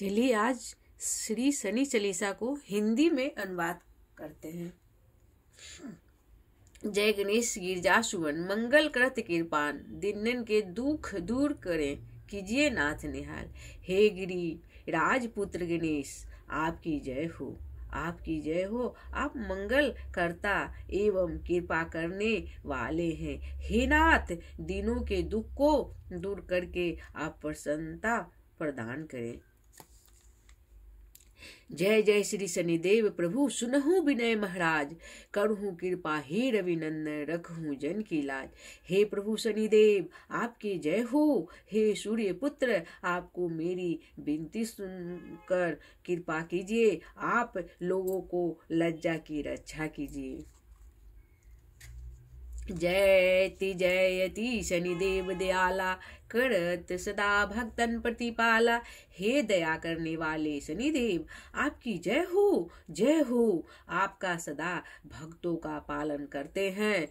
चलिए आज श्री शनि चलीसा को हिंदी में अनुवाद करते हैं जय गणेश गिरजा सुवन मंगल कृत कृपान दिनन के दुख दूर करें कीजिए नाथ निहाल हे गिरी राजपुत्र गणेश आपकी जय हो आपकी जय हो आप मंगल करता एवं कृपा करने वाले हैं हे नाथ दिनों के दुख को दूर करके आप प्रसन्नता प्रदान करें जय जय श्री शनिदेव प्रभु सुनहु विनय महाराज करहूँ कृपा हे रविनंदन रखहूँ जन की लाज हे प्रभु शनिदेव आपकी जय हो हे सूर्य पुत्र आपको मेरी विनती सुनकर कृपा कीजिए आप लोगों को लज्जा की रक्षा कीजिए जयति जयति शनिदेव दयाला करत सदा भक्तन प्रतिपाला हे दया करने वाले शनिदेव आपकी जय हो जय हो आपका सदा भक्तों का पालन करते हैं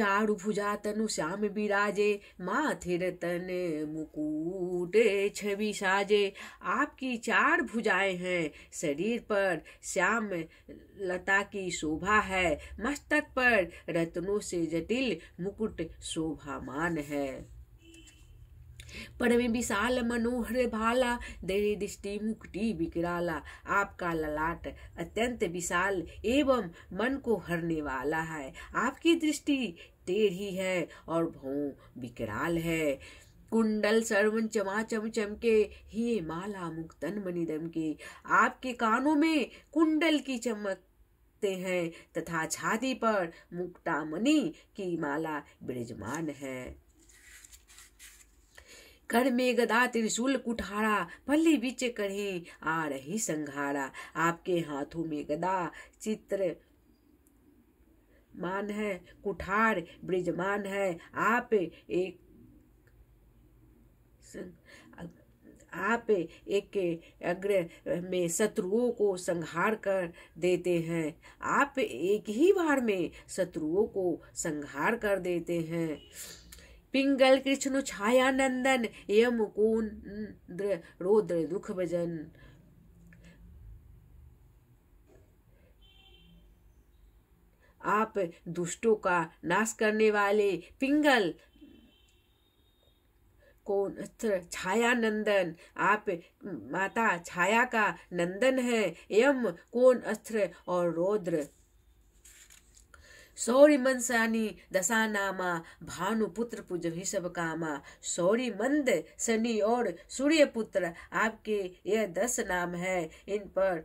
भुजा तनु श्याम बिराजे माथिर रतन मुकुट छवि साजे आपकी चार भुजाएं हैं शरीर पर श्याम लता की शोभा है मस्तक पर रत्नों से जटिल मुकुट शोभामान है में विशाल मनोहर भाला देरी दृष्टि मुक्ति विकराला आपका ललाट अत्यंत विशाल एवं मन को हरने वाला है आपकी दृष्टि टेढ़ी है और भौ विकराल है कुंडल सर्वन चमा चम चमके ही माला मुक्तन मनी दमके आपके कानों में कुंडल की चमक हैं तथा छाती पर मनी की माला विराजमान है कर में गदा त्रिशूल कुठारा भले बीच कढ़ी आ रही संघारा आपके हाथों में गदा चित्र मान है कुठार ब्रिजमान है आप एक आप एक अग्र में शत्रुओं को संहार कर देते हैं आप एक ही बार में शत्रुओं को संहार कर देते हैं पिंगल कृष्ण छाया नंदन यम कून रोद्र दुख भजन आप दुष्टों का नाश करने वाले पिंगल कौन छाया नंदन आप माता छाया का नंदन है यम कौन अस्त्र और रौद्र सौरी मनसानी नामा भानुपुत्र पूज कामा सौरी मंद शनि और सूर्य पुत्र आपके यह दस नाम है इन पर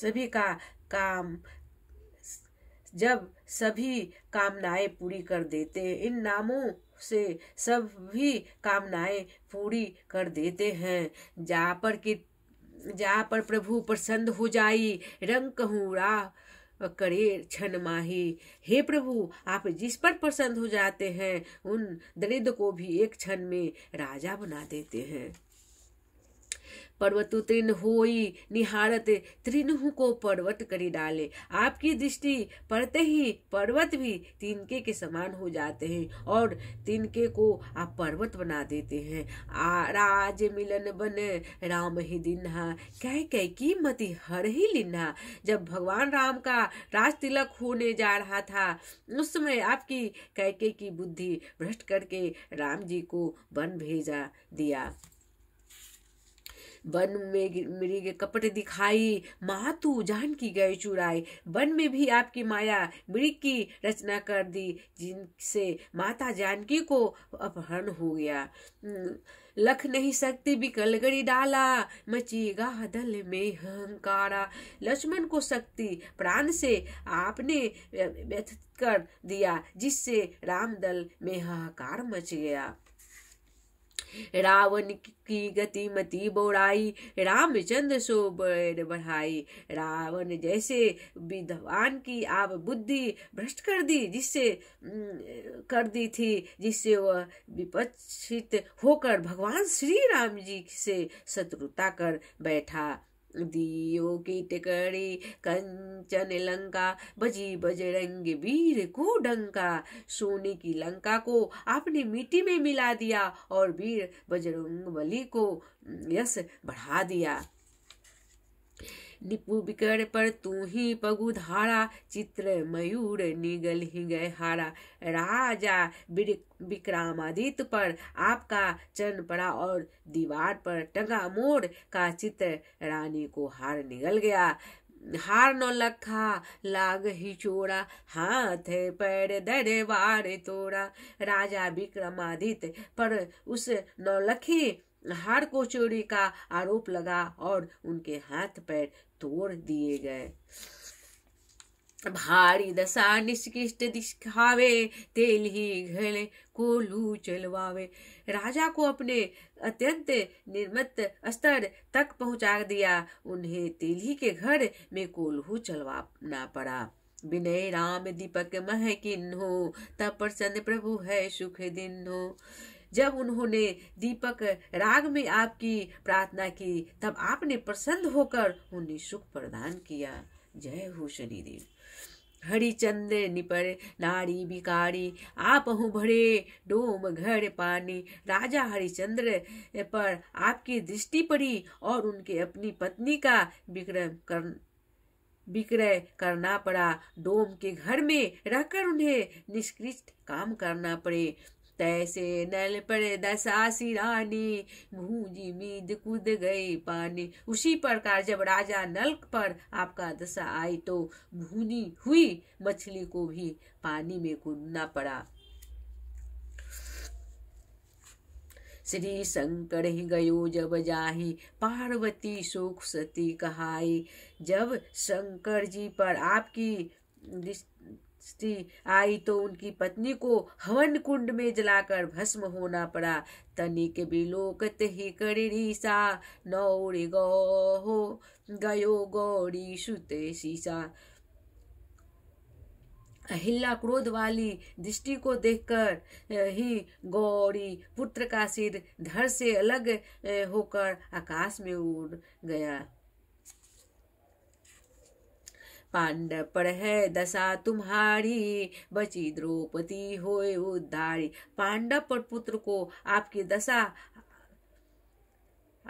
सभी का काम जब सभी कामनाएं पूरी कर देते इन नामों से सभी कामनाएं पूरी कर देते हैं जहाँ पर कि जहाँ पर प्रभु प्रसन्न हो जाई रंग कहूँ राह करे क्षण माही हे प्रभु आप जिस पर प्रसन्न हो जाते हैं उन दरिद्र को भी एक क्षण में राजा बना देते हैं पर्वत उत्तीर्ण हो निहारत तृणहु को पर्वत करी डाले आपकी दृष्टि पड़ते ही पर्वत भी तिनके के समान हो जाते हैं और तिनके को आप पर्वत बना देते हैं आ, राज मिलन बन राम ही दिन्हा कह कह की मति हर ही लिन्हा जब भगवान राम का राज तिलक होने जा रहा था उस समय आपकी कैके की बुद्धि भ्रष्ट करके राम जी को वन भेजा दिया वन में मृग कपट दिखाई मातु जान की गए चुराई वन में भी आपकी माया मृग की रचना कर दी जिनसे माता जानकी को अपहरण हो गया लख नहीं सकती कलगड़ी डाला मचीगा दल में हंकारा लक्ष्मण को शक्ति प्राण से आपने व्यथित कर दिया जिससे राम दल में हाहाकार मच गया रावण की गति मति बोड़ाई रामचंद्र सो बैर बढ़ाई रावण जैसे विद्वान की आप बुद्धि भ्रष्ट कर दी जिससे कर दी थी जिससे वह विपक्षित होकर भगवान श्री राम जी से शत्रुता कर बैठा दियो की टिकड़ी कंचन लंका बजी बजरंग वीर को डंका सोने की लंका को आपने मिट्टी में मिला दिया और वीर बजरंग बली को यश बढ़ा दिया निपु बिकर पर तू ही पगु धारा चित्र मयूर निगल ही गए हारा राजा विक्रमादित्य पर आपका चन पड़ा और दीवार पर टंगा मोर का चित्र रानी को हार निगल गया हार न लखा लाग ही चोरा हाथ पैर दरबार तोरा राजा विक्रमादित्य पर उस नौलखी हार को चोरी का आरोप लगा और उनके हाथ पैर तोड़ दिए गए भारी दशा निष्कृष्ट दिखावे तेल ही घले लू चलवावे राजा को अपने अत्यंत निर्मित स्तर तक पहुंचा दिया उन्हें ही के घर में कोल्हू चलवाना पड़ा विनय राम दीपक मह किन्हो तब प्रसन्न प्रभु है सुख दिन हो जब उन्होंने दीपक राग में आपकी प्रार्थना की तब आपने प्रसन्न होकर उन्हें सुख प्रदान किया जय हो शनिदेव हरिचंद्र निपर नारी बिकारी आप हूँ भरे डोम घर पानी राजा हरिचंद्र पर आपकी दृष्टि पड़ी और उनके अपनी पत्नी का विक्रम कर विक्रय करना पड़ा डोम के घर में रहकर उन्हें निष्कृष्ट काम करना पड़े तैसे नल पर दसासी रानी भूजी मीद कूद गई पानी उसी प्रकार जब राजा नल पर आपका दशा आई तो भूनी हुई मछली को भी पानी में कूदना पड़ा श्री शंकर ही गयो जब जाही पार्वती सुख सती कहाई जब शंकर जी पर आपकी स्त्री आई तो उनकी पत्नी को हवन कुंड में जलाकर भस्म होना पड़ा तनिक बिलोकत ही करी सा नौरी गौ हो गयो गौरी सुते सीसा अहिल्ला क्रोध वाली दृष्टि को देखकर ही गौरी पुत्र का सिर धड़ से अलग होकर आकाश में उड़ गया पांडव पर है दशा तुम्हारी बची द्रौपदी हो उद्धारी पांडव पर पुत्र को आपकी दशा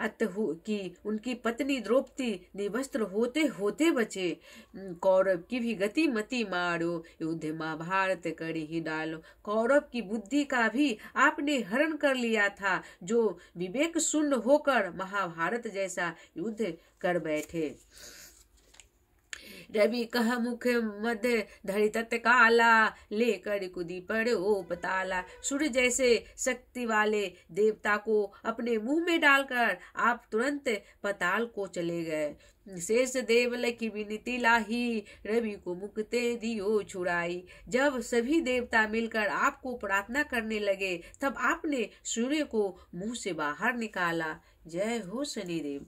अतहु की उनकी पत्नी द्रौपदी निवस्त्र होते होते बचे कौरव की भी गति मती मारो युद्ध महाभारत कर ही डालो कौरव की बुद्धि का भी आपने हरण कर लिया था जो विवेक शून्य होकर महाभारत जैसा युद्ध कर बैठे रवि कह मुख मध्य धरि तत्काला लेकर कुदी ओ पताला सूर्य जैसे शक्ति वाले देवता को अपने मुंह में डालकर आप तुरंत पताल को चले गए शेष देवल की विनती लाही रवि को मुक्ते दियो छुड़ाई जब सभी देवता मिलकर आपको प्रार्थना करने लगे तब आपने सूर्य को मुंह से बाहर निकाला जय हो शनिदेव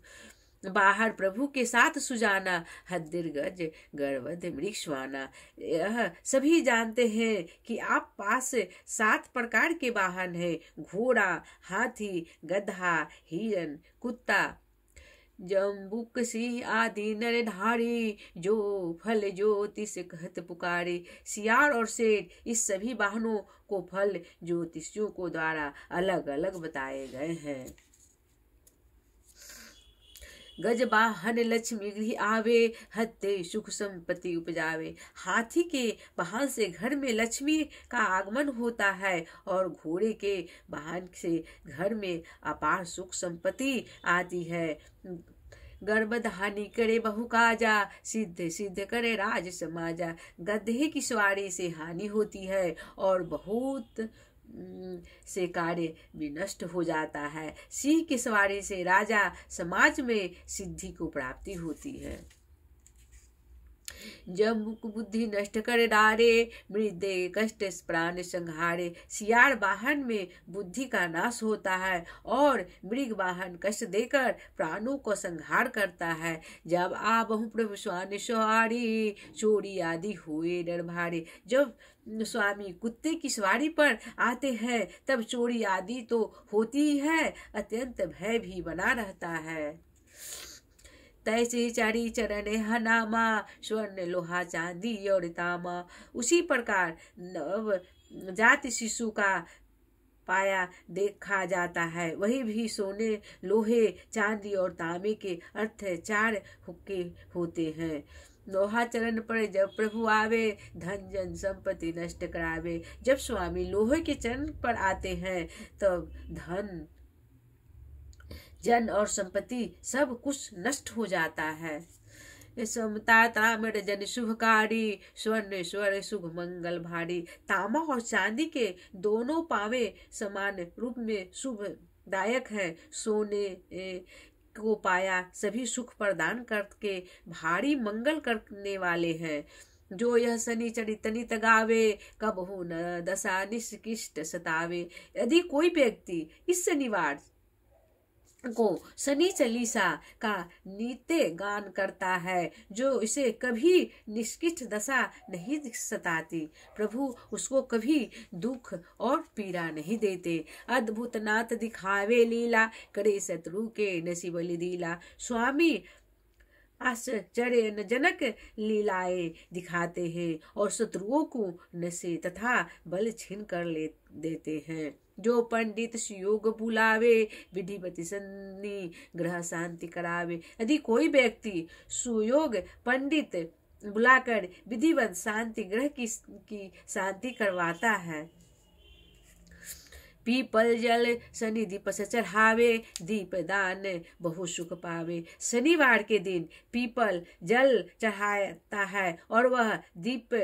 बाहर प्रभु के साथ सुजाना हद्दिर गज गर्वध मृक्षवाना यह सभी जानते हैं कि आप पास सात प्रकार के वाहन हैं घोड़ा हाथी गधा हिरन कुत्ता जम्बुक सिंह आदि नर ढारी जो फल ज्योतिष कहत पुकारे सियार और सेठ इस सभी वाहनों को फल ज्योतिषियों को द्वारा अलग अलग बताए गए हैं बाहन लक्ष्मी गृह आवे हते सुख संपत्ति उपजावे हाथी के बहान से घर में लक्ष्मी का आगमन होता है और घोड़े के बहान से घर में अपार सुख संपत्ति आती है गर्भधानी करे बहु काजा सिद्ध सिद्ध करे राज समाजा गधे की सवारी से हानि होती है और बहुत हम्म, से कार्य भी नष्ट हो जाता है सिंह की सवारी से राजा समाज में सिद्धि को प्राप्ति होती है जब मुख बुद्धि नष्ट कर डारे दे कष्ट प्राण संहारे सियार वाहन में बुद्धि का नाश होता है और मृग वाहन कष्ट देकर प्राणों को संहार करता है जब आ बहु प्रभु स्वान सुहारी चोरी आदि हुए निर्भारी जब स्वामी कुत्ते की सवारी पर आते हैं तब चोरी आदि तो होती ही है अत्यंत भय भी बना रहता है तैसे चारी चरण हनामा स्वर्ण लोहा चांदी और तामा उसी प्रकार नव जात शिशु का पाया देखा जाता है वही भी सोने लोहे चांदी और तामे के अर्थ चार हुक्के होते हैं लोहा चरण पर जब प्रभु आवे धन जन संपत्ति नष्ट करावे जब स्वामी लोहे के चरण पर आते हैं तब धन जन और संपत्ति सब कुछ नष्ट हो जाता है तामर जन शुभकारी स्वर्ण स्वर शुभ मंगल भारी तामा और चांदी के दोनों पावे समान रूप में शुभदायक है सोने ए, को पाया सभी सुख प्रदान करके भारी मंगल करने वाले हैं जो यह शनि चरितनी तगावे कब हो न दशा निष्किष्ट सतावे यदि कोई व्यक्ति इस शनिवार को सनी चलीसा का नित्य गान करता है जो इसे कभी निष्किट दशा नहीं सताती प्रभु उसको कभी दुख और पीड़ा नहीं देते अद्भुत नाथ दिखावे लीला करे शत्रु के नसीब दीला स्वामी आश्चर्यजनक लीलाएं दिखाते हैं और शत्रुओं को नशे तथा बल छीन कर ले देते हैं जो पंडित योग बुलावे विधिवती सन्नी ग्रह शांति करावे यदि कोई व्यक्ति सुयोग पंडित बुलाकर विधिवत शांति ग्रह की, की शांति करवाता है पीपल जल शनि दीप से चढ़ावे दीप दान बहु सुख पावे शनिवार के दिन पीपल जल चढ़ाता है और वह दीप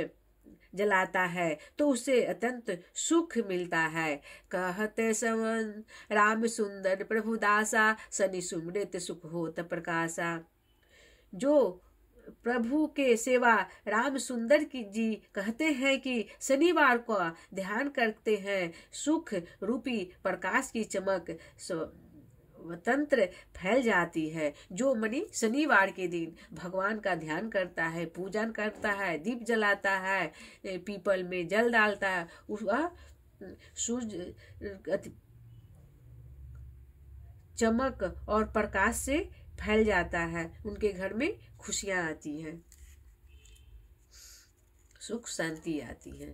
जलाता है तो उसे अत्यंत सुख मिलता है कहते सवन राम सुंदर प्रभुदासा सनि सुमृत सुख होत प्रकाशा जो प्रभु के सेवा राम सुंदर की जी कहते हैं कि शनिवार को ध्यान करते हैं सुख रूपी प्रकाश की चमक तंत्र फैल जाती है जो मणि शनिवार के दिन भगवान का ध्यान करता है पूजन करता है दीप जलाता है पीपल में जल डालता है वह सूर्य चमक और प्रकाश से फैल जाता है उनके घर में खुशियाँ आती हैं सुख शांति आती है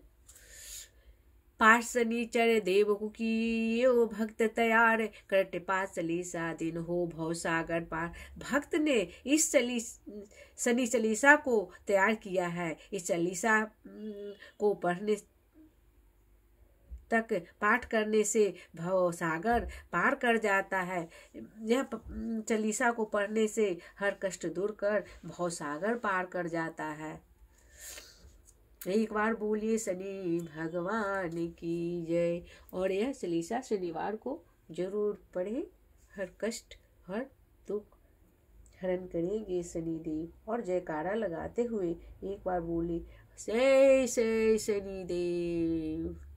पार्स नीचर देव कुकी ओ भक्त तैयार करट पास सलीसा दिन हो भव सागर पार भक्त ने इस चली सनी चलीसा को तैयार किया है इस चलीसा को पढ़ने तक पाठ करने से भव सागर पार कर जाता है यह चलीसा को पढ़ने से हर कष्ट दूर कर भव सागर पार कर जाता है एक बार बोलिए शनि भगवान की जय और यह सलीसा शनिवार को जरूर पढ़ें हर कष्ट हर दुख हरण करेंगे शनिदेव और जयकारा लगाते हुए एक बार बोलिए जय जय शनिदेव